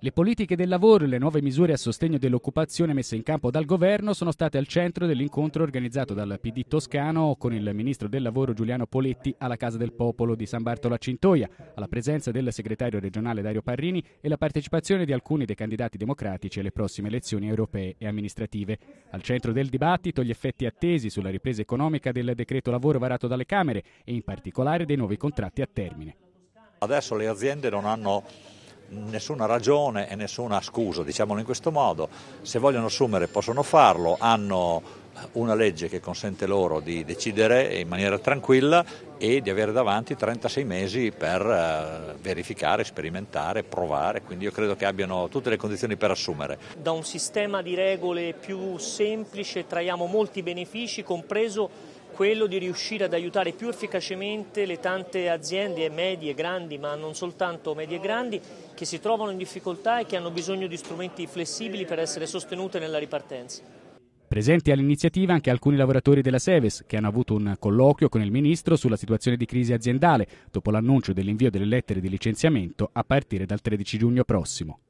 Le politiche del lavoro e le nuove misure a sostegno dell'occupazione messe in campo dal governo sono state al centro dell'incontro organizzato dal PD toscano con il ministro del lavoro Giuliano Poletti alla Casa del Popolo di San Bartolo a Cintoia, alla presenza del segretario regionale Dario Parrini e la partecipazione di alcuni dei candidati democratici alle prossime elezioni europee e amministrative. Al centro del dibattito gli effetti attesi sulla ripresa economica del decreto lavoro varato dalle Camere e in particolare dei nuovi contratti a termine. Adesso le aziende non hanno nessuna ragione e nessuna scusa, diciamolo in questo modo, se vogliono assumere possono farlo, hanno eh, una legge che consente loro di decidere in maniera tranquilla e di avere davanti 36 mesi per eh, verificare, sperimentare, provare, quindi io credo che abbiano tutte le condizioni per assumere. Da un sistema di regole più semplice traiamo molti benefici, compreso quello di riuscire ad aiutare più efficacemente le tante aziende medie, grandi, ma non soltanto medie e grandi, che si trovano in difficoltà e che hanno bisogno di strumenti flessibili per essere sostenute nella ripartenza. Presenti all'iniziativa anche alcuni lavoratori della Seves che hanno avuto un colloquio con il ministro sulla situazione di crisi aziendale dopo l'annuncio dell'invio delle lettere di licenziamento a partire dal 13 giugno prossimo.